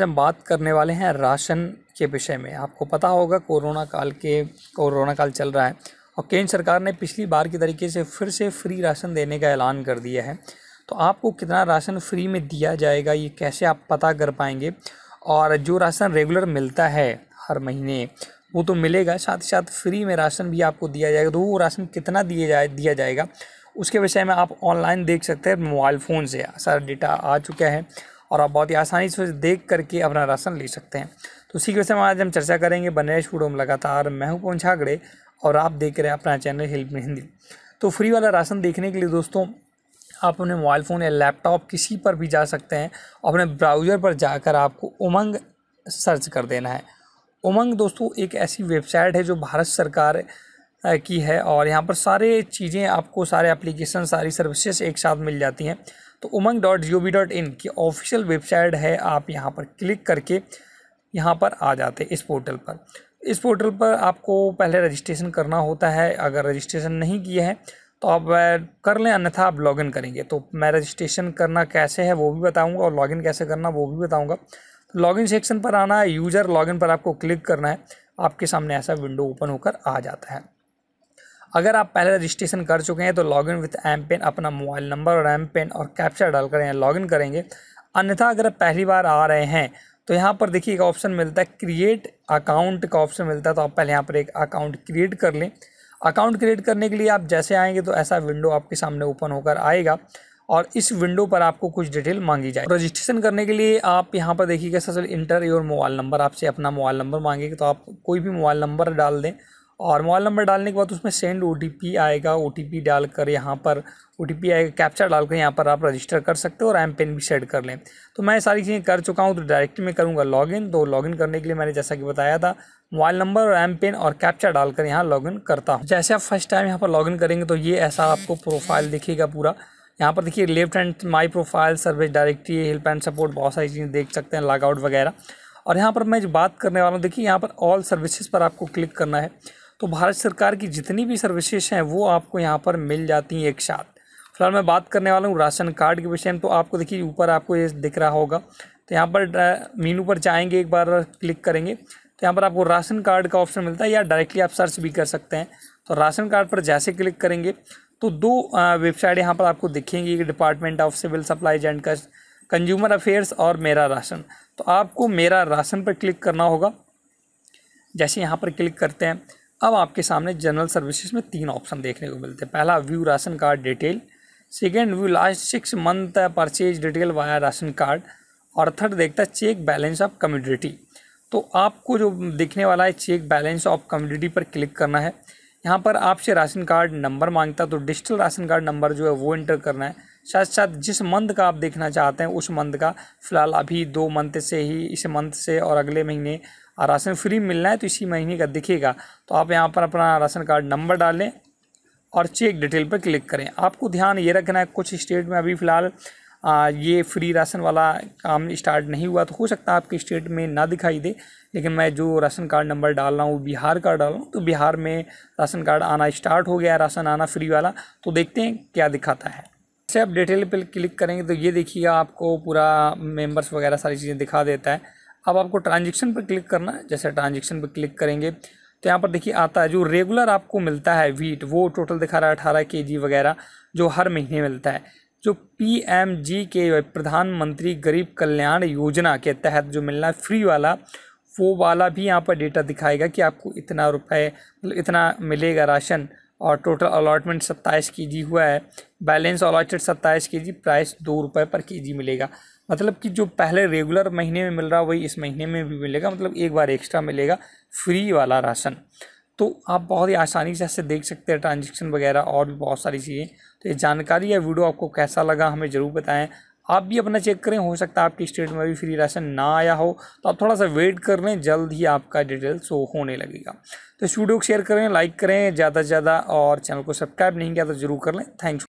हम बात करने वाले हैं राशन के विषय में आपको पता होगा कोरोना काल के कोरोना काल चल रहा है और केंद्र सरकार ने पिछली बार के तरीके से फिर से फ्री राशन देने का ऐलान कर दिया है तो आपको कितना राशन फ्री में दिया जाएगा ये कैसे आप पता कर पाएंगे और जो राशन रेगुलर मिलता है हर महीने वो तो मिलेगा साथ ही साथ फ्री में राशन भी आपको दिया जाएगा तो वो राशन कितना दिए जाए दिया जाएगा उसके विषय में आप ऑनलाइन देख सकते हैं मोबाइल फ़ोन से सारा डेटा आ चुका है और आप बहुत ही आसानी से देख करके अपना राशन ले सकते हैं तो उसी के वजह से आज हम चर्चा करेंगे बनेश फूड में लगातार मैं हूँ पवन छागड़े और आप देख रहे हैं अपना चैनल हेल्प में हिंदी तो फ्री वाला राशन देखने के लिए दोस्तों आप अपने मोबाइल फ़ोन या लैपटॉप किसी पर भी जा सकते हैं और अपने ब्राउज़र पर जाकर आपको उमंग सर्च कर देना है उमंग दोस्तों एक ऐसी वेबसाइट है जो भारत सरकार की है और यहाँ पर सारे चीज़ें आपको सारे एप्लीकेशन सारी सर्विसेज एक साथ मिल जाती हैं तो Umang dot G O V dot in की ऑफिशियल वेबसाइट है आप यहाँ पर क्लिक करके यहाँ पर आ जाते इस पोर्टल पर इस पोर्टल पर आपको पहले रजिस्ट्रेशन करना होता है अगर रजिस्ट्रेशन नहीं किया है तो आप कर लें अन्यथा आप लॉगिन करेंगे तो मैं रजिस्ट्रेशन करना कैसे है वो भी बताऊंगा और लॉगिन कैसे करना वो भी बताऊंगा तो लॉगिन सेक्शन पर आना है यूज़र लॉगिन पर आपको क्लिक करना है आपके सामने ऐसा विंडो ओपन होकर आ जाता है अगर आप पहले रजिस्ट्रेशन कर चुके हैं तो log in with M PIN अपना मोबाइल नंबर और एम पिन और कैप्चर डालकर यहाँ लॉग इन करेंगे अन्यथा अगर आप पहली बार आ रहे हैं तो यहाँ पर देखिए एक ऑप्शन मिलता है क्रिएट अकाउंट का ऑप्शन मिलता है तो आप पहले यहाँ पर एक अकाउंट क्रिएट कर लें अकाउंट क्रिएट करने के लिए आप जैसे आएंगे तो ऐसा विंडो आपके सामने ओपन होकर आएगा और इस विंडो पर आपको कुछ डिटेल मांगी जाए रजिस्ट्रेशन करने के लिए आप यहाँ पर देखिएगा sir enter your mobile number आपसे अपना मोबाइल नंबर मांगेगा तो आप कोई भी मोबाइल नंबर डाल दें और मोबाइल नंबर डालने के बाद उसमें सेंड ओ आएगा ओ डालकर यहाँ पर ओ आएगा कैप्चर डालकर यहाँ पर आप रजिस्टर कर सकते हो और एम पिन भी सेट कर लें तो मैं सारी चीज़ें कर चुका हूँ तो डायरेक्ट में करूँगा लॉगिन तो लॉगिन करने के लिए मैंने जैसा कि बताया था मोबाइल नंबर और एम पिन और कैप्चर डालकर यहाँ लॉगिन करता हूँ जैसे आप फर्स्ट टाइम यहाँ पर लॉगिन करेंगे तो ये ऐसा आपको प्रोफाइल दिखेगा पूरा यहाँ पर देखिए left hand my profile service directory help and support बहुत सारी चीज़ें देख सकते हैं लॉगआउट वगैरह और यहाँ पर मैं जो बात करने वाला हूँ देखिए यहाँ पर ऑल सर्विसेज पर आपको क्लिक करना है तो भारत सरकार की जितनी भी सर्विसेज हैं वो आपको यहाँ पर मिल जाती हैं एक साथ फिलहाल मैं बात करने वाला हूँ राशन कार्ड के विषय में तो आपको देखिए ऊपर आपको ये दिख रहा होगा तो यहाँ पर मीनू पर जाएंगे एक बार क्लिक करेंगे तो यहाँ पर आपको राशन कार्ड का ऑप्शन मिलता है या डायरेक्टली आप सर्च भी कर सकते हैं तो राशन कार्ड पर जैसे क्लिक करेंगे तो दो वेबसाइट यहाँ पर आपको दिखेंगी department of civil supplies and consumer affairs और मेरा राशन तो आपको मेरा राशन पर क्लिक करना होगा जैसे यहाँ पर क्लिक करते हैं अब आपके सामने जनरल सर्विसेज में तीन ऑप्शन देखने को मिलते हैं पहला view ration card detail second view last six month purchase detail via ration card और थर्ड देखता है चेक बैलेंस ऑफ कम्यूडिटी तो आपको जो दिखने वाला है चेक बैलेंस ऑफ कम्यूडिटी पर क्लिक करना है यहाँ पर आपसे राशन कार्ड नंबर मांगता तो डिजिटल राशन कार्ड नंबर जो है वो इंटर करना है साथ साथ जिस मंथ का आप देखना चाहते हैं उस मंथ का फ़िलहाल अभी दो मंथ से ही इस मंथ से और अगले महीने राशन फ्री मिलना है तो इसी महीने का दिखेगा तो आप यहाँ पर अपना राशन कार्ड नंबर डालें और चेक डिटेल पर क्लिक करें आपको ध्यान ये रखना है कुछ स्टेट में अभी फ़िलहाल ये फ्री राशन वाला काम स्टार्ट नहीं हुआ तो हो सकता है आपके स्टेट में ना दिखाई दे लेकिन मैं जो राशन कार्ड नंबर डाल रहा हूँ बिहार का डाल रहा हूँ तो बिहार में राशन कार्ड आना स्टार्ट हो गया राशन आना फ्री वाला तो देखते हैं क्या दिखाता है से आप डिटेल पर क्लिक करेंगे तो ये देखिएगा आपको पूरा मेंबर्स वगैरह सारी चीज़ें दिखा देता है अब आपको ट्रांजेक्शन पर क्लिक करना है जैसे ट्रांजेक्शन पर क्लिक करेंगे तो यहाँ पर देखिए आता है जो रेगुलर आपको मिलता है वीट वो टोटल दिखा रहा है अठारह के जी वगैरह जो हर महीने मिलता है जो पी एम जी के प्रधानमंत्री गरीब कल्याण योजना के तहत जो मिलना है फ्री वाला वो वाला भी यहाँ पर डेटा दिखाएगा कि आपको इतना रुपए मतलब इतना मिलेगा राशन और टोटल अलॉटमेंट सत्ताईस के जी हुआ है बैलेंस अलाटेड सत्ताईस के जी प्राइस दो रुपये पर के जी मिलेगा मतलब कि जो पहले रेगुलर महीने में मिल रहा वही इस महीने में भी मिलेगा मतलब एक बार एक्स्ट्रा मिलेगा फ्री वाला राशन तो आप बहुत ही आसानी से ऐसे देख सकते हैं ट्रांजेक्शन वगैरह और भी बहुत सारी चीज़ें तो ये जानकारी या वीडियो आपको कैसा लगा हमें ज़रूर बताएं आप भी अपना चेक करें हो सकता है आपकी स्टेट में भी फ्री राशन ना आया हो तो आप थोड़ा सा वेट कर लें जल्द ही आपका डिटेल शो होने लगेगा तो इस वीडियो को शेयर करें लाइक करें ज़्यादा से ज़्यादा और चैनल को सब्सक्राइब नहीं किया तो ज़रूर कर लें थैंक्स